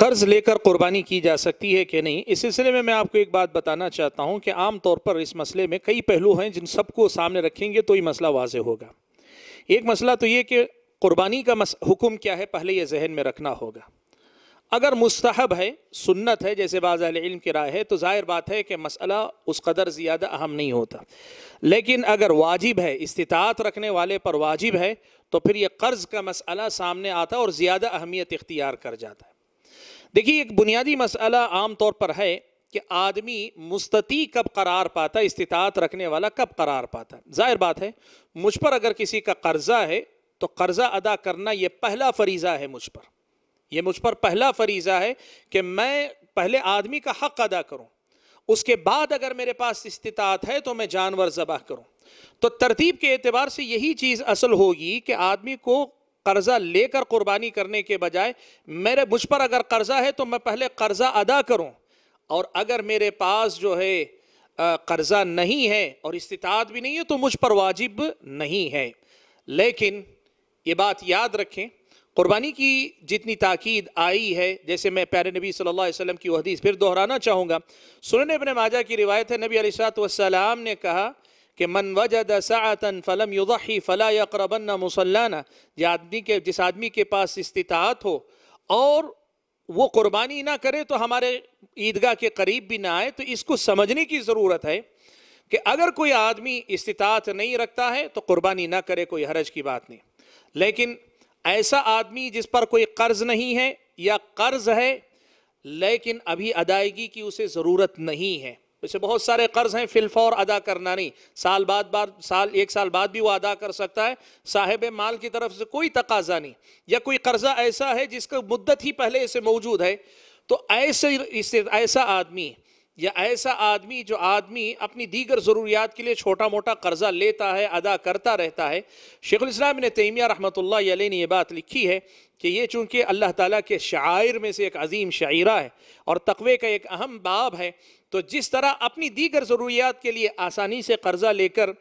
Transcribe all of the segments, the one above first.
कर्ज लेकर कुर्बानी की जा सकती है कि नहीं इस सिलसिले में मैं आपको एक बात बताना चाहता हूँ कि आम तौर पर इस मसले में कई पहलू हैं जिन सबको सामने रखेंगे तो ये मसला वाज होगा एक मसला तो ये कि कुर्बानी का मस... हुक्म क्या है पहले ये जहन में रखना होगा अगर मुस्तहब है सुन्नत है जैसे बाज़ इल्म की राय है तो ज़ाहिर बात है कि मसला उस कदर ज़्यादा अहम नहीं होता लेकिन अगर वाजिब है इस्तात रखने वाले पर वाजिब है तो फिर यह कर्ज़ का मसला सामने आता और ज़्यादा अहमियत इख्तियार कर जाता है देखिए एक बुनियादी मसला आम तौर पर है कि आदमी मुस्तती कब करार पाता है इस्तात रखने वाला कब करार पाता है जाहिर बात है मुझ पर अगर किसी का कर्जा है तो कर्जा अदा करना यह पहला फरीज़ा है मुझ पर यह मुझ पर पहला फरीज़ा है कि मैं पहले आदमी का हक अदा करूं उसके बाद अगर मेरे पास इस्तात है तो मैं जानवर जबाह करूं तो तरतीब के एतबार से यही चीज़ असल होगी कि आदमी को कर्ज़ा लेकर कुर्बानी करने के बजाय मेरे मुझ पर अगर कर्ज़ा है तो मैं पहले कर्ज़ा अदा करूँ और अगर मेरे पास जो है कर्ज़ा नहीं है और इस्तात भी नहीं है तो मुझ पर वाजिब नहीं है लेकिन ये बात याद रखें कुर्बानी की जितनी ताकीद आई है जैसे मैं प्यारे नबी सल्लल्लाहु अलैहि वसल्लम की हदीस फिर दोहराना चाहूँगा सुनने अपने माजा की रिवायत है नबी अलैहि वसल्लम ने कहा कि मन वजद सातन फ़लम युदी फ़ला यकरबन्ना मुसलाना जो आदमी के जिस आदमी के पास इस्तात हो और वो कुर्बानी ना करे तो हमारे ईदगाह के करीब भी ना आए तो इसको समझने की ज़रूरत है कि अगर कोई आदमी इस्तात नहीं रखता है तो कुर्बानी ना करे कोई हरज की बात नहीं लेकिन ऐसा आदमी जिस पर कोई कर्ज नहीं है या कर्ज है लेकिन अभी अदायगी की उसे ज़रूरत नहीं है वैसे बहुत सारे कर्ज हैं फिलफौर अदा करना नहीं साल बाद बाद साल एक साल बाद भी वो अदा कर सकता है साहिब माल की तरफ से कोई तकाजा नहीं या कोई कर्जा ऐसा है जिसका मुद्दत ही पहले इसे मौजूद है तो ऐसे इसे ऐसा आदमी या ऐसा आदमी जो आदमी अपनी दीगर ज़रूरियात के लिए छोटा मोटा कर्ज़ा लेता है अदा करता रहता है इस्लाम ने तैमिया रहमत ने यह बात लिखी है कि ये चूंकि अल्लाह ताला के शायर में से एक अजीम शायरा है और तकवे का एक अहम बाब है तो जिस तरह अपनी दीगर ज़रूरियात के लिए आसानी से कर्ज़ा लेकर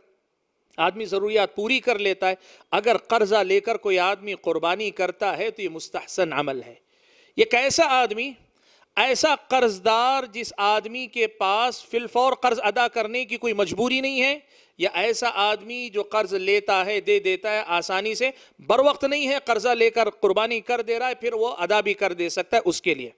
आदमी ज़रूरियात पूरी कर लेता है अगर कर्ज़ा लेकर कोई आदमी कुर्बानी करता है तो ये मुस्तहसन अमल है ये कैसा आदमी ऐसा कर्जदार जिस आदमी के पास फिलफौर कर्ज अदा करने की कोई मजबूरी नहीं है या ऐसा आदमी जो कर्ज लेता है दे देता है आसानी से बर वक्त नहीं है कर्जा लेकर कुर्बानी कर दे रहा है फिर वो अदा भी कर दे सकता है उसके लिए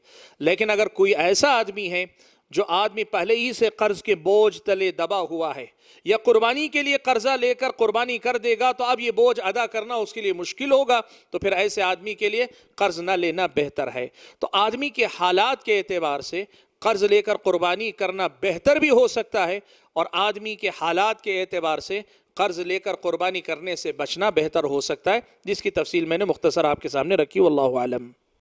लेकिन अगर कोई ऐसा आदमी है जो आदमी पहले ही से कर्ज के बोझ तले दबा हुआ है या कुर्बानी के लिए कर्जा लेकर कुर्बानी कर देगा तो अब ये बोझ अदा करना उसके लिए मुश्किल होगा तो फिर ऐसे आदमी के लिए कर्ज ना लेना बेहतर है तो आदमी के हालात के एतबार से कर्ज लेकर कुर्बानी करना बेहतर भी हो सकता है और आदमी के हालात के एतबार से कर्ज लेकर कुर्बानी करने से बचना बेहतर हो सकता है जिसकी तफसील मैंने मुख्तसर आपके सामने रखी वल्लम आलम